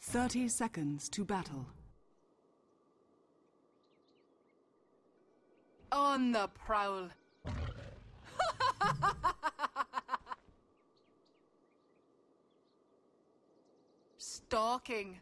Thirty seconds to battle. On the prowl. Stalking.